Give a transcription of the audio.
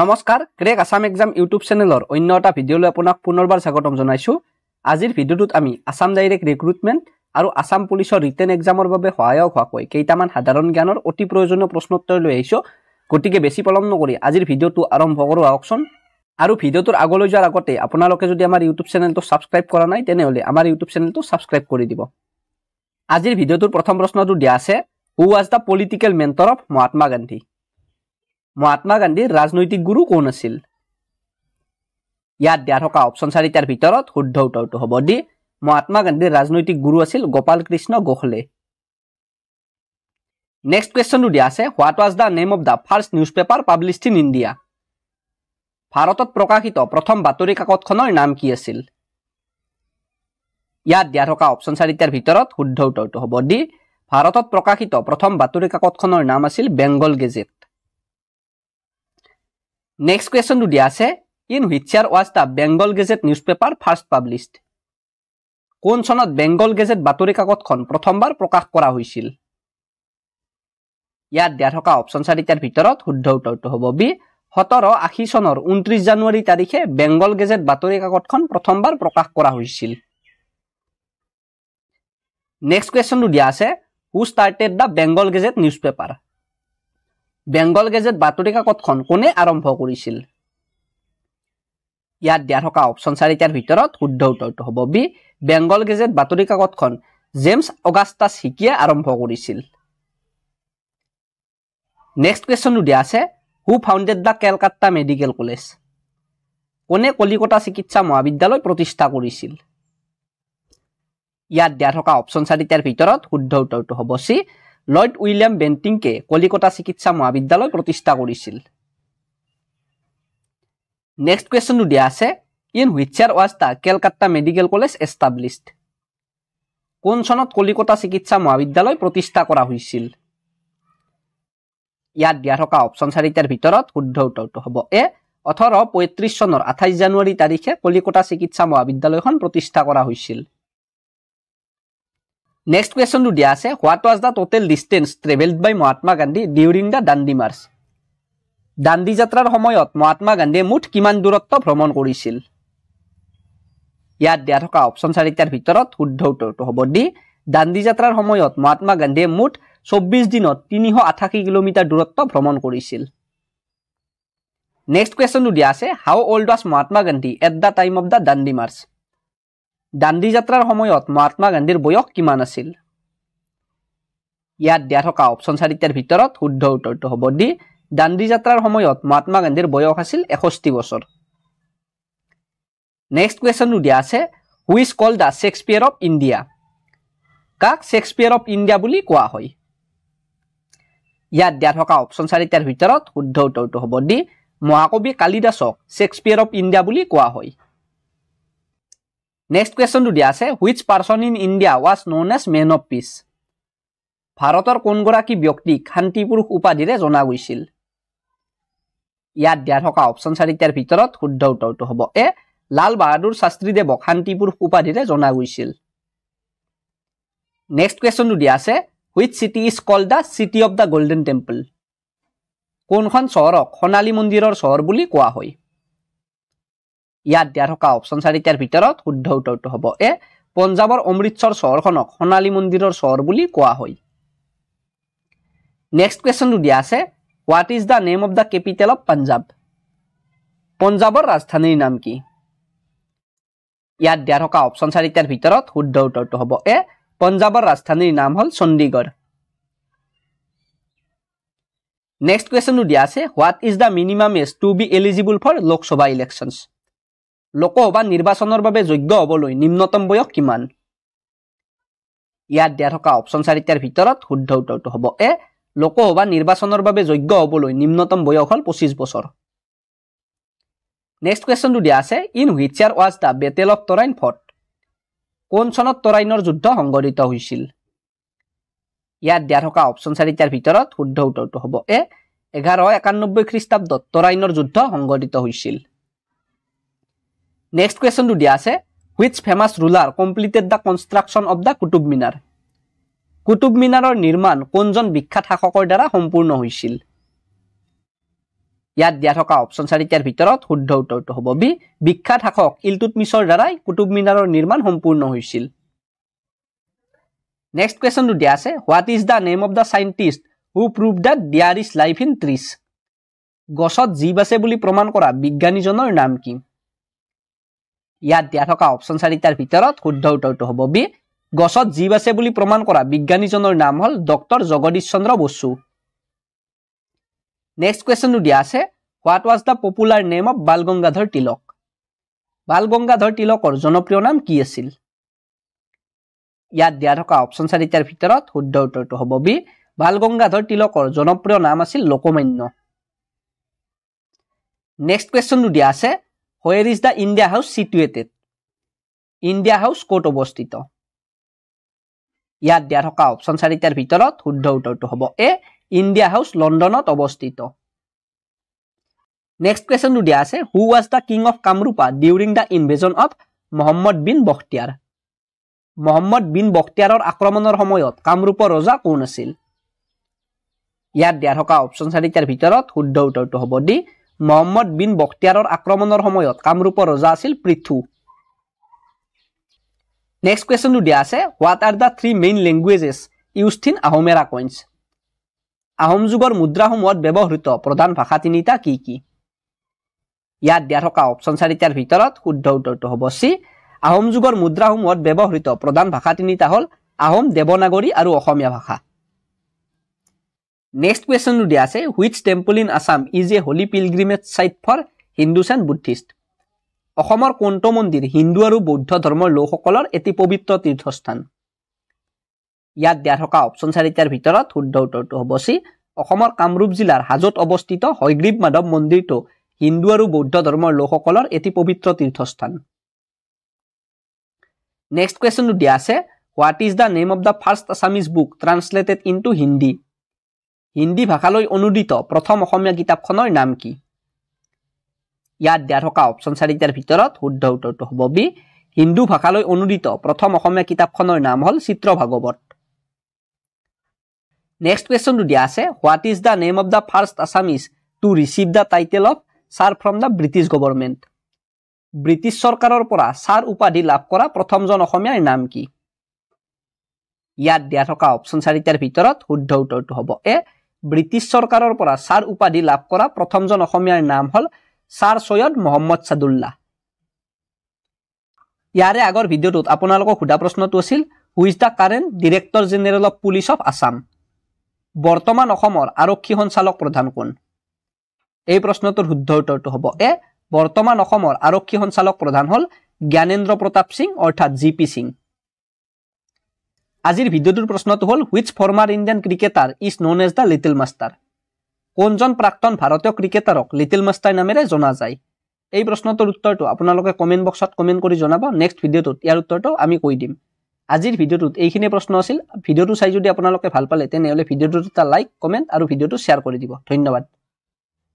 নমস্কাৰ crack Assam exam YouTube চেনেলৰ অন্য এটা ভিডিঅ'লৈ আপোনাক পুনৰবাৰ স্বাগতম জনাইছোঁ আজিৰ ভিডিঅ'টোত আমি আছাম ডাইৰেক্ট ৰিক্ৰুটমেণ্ট আৰু আছাম পুলিচৰ ৰিটেন এক্সামৰ বাবে সহায়ক হোৱাকৈ কেইটামান সাধাৰণ জ্ঞানৰ অতি প্ৰয়োজনীয় প্ৰশ্নোত্তৰ লৈ আহিছোঁ গতিকে বেছি পলম নকৰি আজিৰ ভিডিঅ'টো আৰম্ভ কৰোঁ আহকচোন আৰু ভিডিঅ'টোৰ আগলৈ যোৱাৰ আগতে আপোনালোকে যদি আমাৰ ইউটিউব চেনেলটো ছাবস্ক্ৰাইব কৰা নাই তেনেহ'লে আমাৰ ইউটিউব চেনেলটো ছাবস্ক্ৰাইব কৰি দিব আজিৰ ভিডিঅ'টোৰ প্ৰথম প্ৰশ্নটো দিয়া আছে who was the political mentor of Mahatma Gandhi Mahatma গান্ধীৰ ৰাজনৈতিক গুৰু কোন আছিল ইয়াত দিয়া থকা অপশ্যন চাৰিটাৰ ভিতৰত শুদ্ধ উত্তৰটো হ'ব দি মহাত্মা গান্ধীৰ ৰাজনৈতিক গুৰু আছিল গোপাল কৃষ্ণ গোখলে নেক্সট কুৱেশ্যনটো দিয়া আছে what was the name of the first newspaper publish in India ভাৰতত প্ৰকাশিত প্ৰথম বাতৰি কাকতখনৰ নাম কি আছিল ইয়াত দিয়া থকা অপশ্যন চাৰিটাৰ ভিতৰত শুদ্ধ উত্তৰটো হ'ব দি ভাৰতত প্ৰকাশিত প্ৰথম বাতৰি কাকতখনৰ নাম আছিল বেংগল গেজেট নেক্সট কুৱেশ্যনটো দিয়া আছে in which year was the Bengal Gazette newspaper first published কোন চনত বেংগল গেজেট বাতৰি কাকতখন প্ৰথমবাৰ প্ৰকাশ কৰা হৈছিল ইয়াত দিয়া থকা অপশ্যন চাৰিটাৰ ভিতৰত শুদ্ধ উত্তৰটো হ'ব বি সোতৰ আশী চনৰ ঊনত্ৰিছ জানুৱাৰী তাৰিখে বেংগল গেজেট বাতৰি কাকতখন প্ৰথমবাৰ প্ৰকাশ কৰা হৈছিল নেক্সট কুৱেশ্যনটো দিয়া আছে who started the Bengal Gazette newspaper Bengal Gazette বাতৰি কাকতখন কোনে আৰম্ভ কৰিছিল ইয়াত দিয়া থকা অপশ্যন চাৰিটাৰ ভিতৰত শুদ্ধ উত্তৰটো হ'ব বি বেংগল গেজেট বাতৰি কাকতখন জেমছ অগাষ্টাছ শিকিয়ে আৰম্ভ কৰিছিল নেক্সট কুৱেশ্যনটো দিয়া আছে who founded the Calcutta medical college কোনে কলিকতা চিকিৎসা মহাবিদ্যালয় প্ৰতিষ্ঠা কৰিছিল ইয়াত দিয়া থকা অপশ্যন চাৰিটাৰ ভিতৰত শুদ্ধ উত্তৰটো হ'ব চি লয়ড উইলিয়াম বেণ্টিংকে কলিকতা চিকিৎসা মহাবিদ্যালয় প্ৰতিষ্ঠা কৰিছিল নেক্সট কুৱেশ্যনটো দিয়া আছে in which year was the Calcutta medical college established কোন চনত কলিকতা চিকিৎসা মহাবিদ্যালয় প্ৰতিষ্ঠা কৰা হৈছিল ইয়াত দিয়া থকা অপশ্যন চাৰিটাৰ ভিতৰত শুদ্ধ উত্তৰটো হ'ব এ ওঠৰ পঁয়ত্ৰিছ চনৰ আঠাইছ জানুৱাৰী তাৰিখে কলিকতা চিকিৎসা মহাবিদ্যালয়খন প্ৰতিষ্ঠা কৰা হৈছিল নেক্সট কুৱেশ্যনটো দিয়া আছে what was the total distance travelled by Mahatma Gandhi during the Dandi march Dandi যাত্ৰাৰ সময়ত মহাত্মা গান্ধীয়ে মুঠ কিমান দূৰত্ব ভ্ৰমণ কৰিছিল ইয়াত দিয়া থকা অপশ্যন চাৰিটাৰ ভিতৰত শুদ্ধ উত্তৰটো হ'ব দি দাণ্ডি যাত্ৰাৰ সময়ত মহাত্মা গান্ধীয়ে মুঠ চৌব্বিছ দিনত তিনিশ আঠাশী কিলোমিটাৰ দূৰত্ব ভ্ৰমণ কৰিছিল নেক্সট কুৱেশ্যনটো দিয়া আছে how old was Mahatma Gandhi at the time of the Dandi march Dandi যাত্ৰাৰ সময়ত মহাত্মা গান্ধীৰ বয়স কিমান আছিল ইয়াত দিয়া থকা অপশ্যন চাৰিটাৰ ভিতৰত শুদ্ধ উত্তৰটো হ'ব দি দাণ্ডী যাত্ৰাৰ সময়ত মহাত্মা গান্ধীৰ বয়স আছিল এষষ্ঠি বছৰ নেক্সট কুৱেশ্যনটো দিয়া আছে who's called the Shakespeare of India কাক শ্বেক্সপিয়াৰ অফ ইণ্ডিয়া বুলি কোৱা হয় ইয়াত দিয়া থকা অপশ্যন চাৰিটাৰ ভিতৰত শুদ্ধ উত্তৰটো হ'ব দি মহাকবি কালিদাসক শ্বেক্সপিয়াৰ অফ ইণ্ডিয়া বুলি কোৱা হয় নেক্সট কুৱেশ্যনটো দিয়া আছে which person in India was known as man of peace ভাৰতৰ কোনগৰাকী ব্যক্তিক শান্তিপুৰুষ উপাধিৰে জনা গৈছিল ইয়াত দিয়া থকা অপশ্যন চাৰিটাৰ ভিতৰত শুদ্ধ উত্তৰটো হ'ব এ লাল বাহাদুৰ শাস্ত্ৰীদেৱক শান্তিপুৰুষ উপাধিৰে জনা গৈছিল নেক্সট কুৱেশ্যনটো দিয়া আছে which city is called the city of the golden temple কোনখন চহৰক সোণালী মন্দিৰৰ চহৰ বুলি কোৱা হয় ইয়াত দিয়া থকা অপশ্যন চাৰিটাৰ ভিতৰত শুদ্ধ উত্তৰটো হ'ব এ পঞ্জাৱৰ অমৃতসৰ চহৰখনক সোণালী মন্দিৰৰ চহৰ বুলি কোৱা হয় নেক্সট কুৱেশ্যনটো দিয়া আছে what is the name of the capital of Punjab পঞ্জাৱৰ ৰাজধানীৰ নাম কি ইয়াত দিয়া থকা অপশ্যন চাৰিটাৰ ভিতৰত শুদ্ধ উত্তৰটো হ'ব এ পঞ্জাৱৰ ৰাজধানীৰ নাম হ'ল চণ্ডীগড় নেক্সট কুৱেশ্যনটো দিয়া আছে what is the minimum age to be eligible for Lok Sabha elections Lok Sabha নিৰ্বাচনৰ বাবে যোগ্য হ'বলৈ নিম্নতম বয়স কিমান ইয়াত দিয়া থকা অপশ্যন চাৰিটাৰ ভিতৰত শুদ্ধ উত্তৰটো হ'ব এ লোকসভা নিৰ্বাচনৰ বাবে যোগ্য হ'বলৈ নিম্নতম বয়স হ'ল পঁচিছ বছৰ নেক্সট কুৱেশ্যনটো দিয়া আছে in which year was the battle of Tarain fought কোন চনত তৰাইনৰ যুদ্ধ সংঘটিত হৈছিল ইয়াত দিয়া থকা অপশ্যন চাৰিটাৰ ভিতৰত শুদ্ধ উত্তৰটো হ'ব এ এঘাৰশ একানব্বৈ খ্ৰীষ্টাব্দত তৰাইনৰ যুদ্ধ সংঘটিত হৈছিল নেক্সট কুৱেশ্যনটো দিয়া আছে which famous ruler completed the construction of the Qutub Minar Qutub মিনাৰৰ নিৰ্মাণ কোনজন বিখ্যাত শাসকৰ দ্বাৰা সম্পূৰ্ণ হৈছিল ইয়াত দিয়া থকা অপশ্যন চাৰিটাৰ ভিতৰত শুদ্ধ উত্তৰটো হ'ব বি বিখ্যাত শাসক ইলটুটমিছৰ দ্বাৰাই কুটুব মিনাৰৰ নিৰ্মাণ সম্পূৰ্ণ হৈছিল নেক্সট কুৱেশ্যনটো দিয়া আছে what is the name of the scientist who prove that there is life in trees গছত জীৱ আছে বুলি প্ৰমাণ কৰা বিজ্ঞানীজনৰ নাম কি ইয়াত দিয়া থকা অপশ্যন চাৰিটাৰ ভিতৰত শুদ্ধ উত্তৰটো হ'ব বি গছত জীৱ আছে বুলি প্ৰমাণ কৰা বিজ্ঞানীজনৰ নাম হ'ল ডক্টৰ জগদীশ চন্দ্ৰ বসু নেক্সট কুৱেশ্যনটো দিয়া আছে what was the popular name of Bal Gangadhar Tilak Bal Gangadhar তিলকৰ জনপ্ৰিয় নাম কি আছিল ইয়াত দিয়া থকা অপশ্যন চাৰিটাৰ ভিতৰত শুদ্ধ উত্তৰটো হ'ব বি বাল গংগাধৰ তিলকৰ জনপ্ৰিয় নাম আছিল লোকমান্য নেক্সট কুৱেশ্যনটো দিয়া আছে where is the India House situated India House ক'ত অৱস্থিত ইয়াত দিয়া থকা অপশ্যন চাৰিটাৰ ভিতৰত শুদ্ধ উত্তৰটো হ'ব এ ইণ্ডিয়া হাউচ লণ্ডনত অৱস্থিত নেক্সট কুৱেশ্যনটো দিয়া আছে who was the king of Kamarupa during the invasion of Muhammad bin Bakhtiyar Muhammad bin বখতিয়াৰৰ আক্ৰমণৰ সময়ত কামৰূপৰ ৰজা কোন আছিল ইয়াত দিয়া থকা অপশ্যন চাৰিটাৰ ভিতৰত শুদ্ধ উত্তৰটো হ'ব ডি মহম্মদ বিন বখতিয়াৰৰ আক্ৰমণৰ সময়ত কামৰূপৰ ৰজা আছিল পৃথু নেক্সট কুৱেশ্যনটো দিয়া আছে what are the three main languages used in Ahom era coins Ahom যুগৰ মুদ্ৰাসমূহত ব্যৱহৃত প্ৰধান ভাষা তিনিটা কি কি ইয়াত দিয়া থকা অপশ্যন চাৰিটাৰ ভিতৰত শুদ্ধ উত্তৰটো হ'ব চি আহোম যুগৰ মুদ্ৰাসমূহত ব্যৱহৃত প্ৰধান ভাষা তিনিটা হ'ল আহোম দেৱনাগৰী আৰু অসমীয়া ভাষা নেক্সট কুৱেশ্যনটো দিয়া আছে which temple in Assam is a holy pilgrimage site for Hindus and Buddhist অসমৰ কোনটো মন্দিৰ হিন্দু আৰু বৌদ্ধ ধৰ্মৰ লোকসকলৰ এটি পবিত্ৰ তীৰ্থস্থান ইয়াত দিয়া থকা অপশ্যন চাৰিটাৰ ভিতৰত শুদ্ধ উত্তৰটো হ'ব চি অসমৰ কামৰূপ জিলাৰ হাজত অৱস্থিত হয়গ্ৰীব মাধৱ মন্দিৰটো হিন্দু আৰু বৌদ্ধ ধৰ্মৰ লোকসকলৰ এটি পবিত্ৰ তীৰ্থস্থান নেক্সট কুৱেশ্যনটো দিয়া আছে what is the name of the first Assamese book translated into Hindi Hindi ভাষালৈ অনুদিত প্ৰথম অসমীয়া কিতাপখনৰ নাম কি ইয়াত দিয়া থকা অপশ্যন চাৰিটাৰ ভিতৰত শুদ্ধ উত্তৰটো হ'ব বি হিন্দু ভাষালৈ অনুদিত প্ৰথম অসমীয়া কিতাপখনৰ নাম হ'ল চিত্ৰ ভাগৱত নেক্সট কুৱেশ্যনটো দিয়া আছে what is the name of the first Assamese to receive the title of Sir from the British government British চৰকাৰৰ পৰা ছাৰ উপাধি লাভ কৰা প্ৰথমজন অসমীয়াৰ নাম কি ইয়াত দিয়া থকা অপশ্যন চাৰিটাৰ ভিতৰত শুদ্ধ উত্তৰটো হ'ব এ ব্ৰিটিছ চৰকাৰৰ পৰা ছাৰ উপাধি লাভ কৰা প্ৰথমজন অসমীয়াৰ নাম হ'ল ছাৰ ছৈয়দ মহম্মদ ছাদুল্লাহ ইয়াৰে আগৰ ভিডিঅ'টোত আপোনালোকক সোধা প্ৰশ্নটো আছিল who's the current director general of police of Assam বৰ্তমান অসমৰ আৰক্ষী সঞ্চালক প্ৰধান কোন এই প্ৰশ্নটোৰ শুদ্ধ উত্তৰটো হ'ব এ বৰ্তমান অসমৰ আৰক্ষী সঞ্চালক প্ৰধান হ'ল জ্ঞানেন্দ্ৰ প্ৰতাপ সিং অৰ্থাৎ জি পি সিং আজিৰ ভিডিঅ'টোৰ প্ৰশ্নটো হ'ল which former Indian cricketer is known as the little master কোনজন প্ৰাক্তন ভাৰতীয় ক্ৰিকেটাৰক লিটিল মাষ্টাৰ নামেৰে জনা যায় এই প্ৰশ্নটোৰ উত্তৰটো আপোনালোকে কমেণ্ট বক্সত কমেণ্ট কৰি জনাব নেক্সট ভিডিঅ'টোত ইয়াৰ উত্তৰটো আমি কৈ দিম আজিৰ ভিডিঅ'টোত এইখিনি প্ৰশ্ন আছিল ভিডিঅ'টো চাই যদি আপোনালোকে ভাল পালে তেনেহ'লে ভিডিঅ'টোত এটা লাইক কমেণ্ট আৰু ভিডিঅ'টো শ্বেয়াৰ কৰি দিব ধন্যবাদ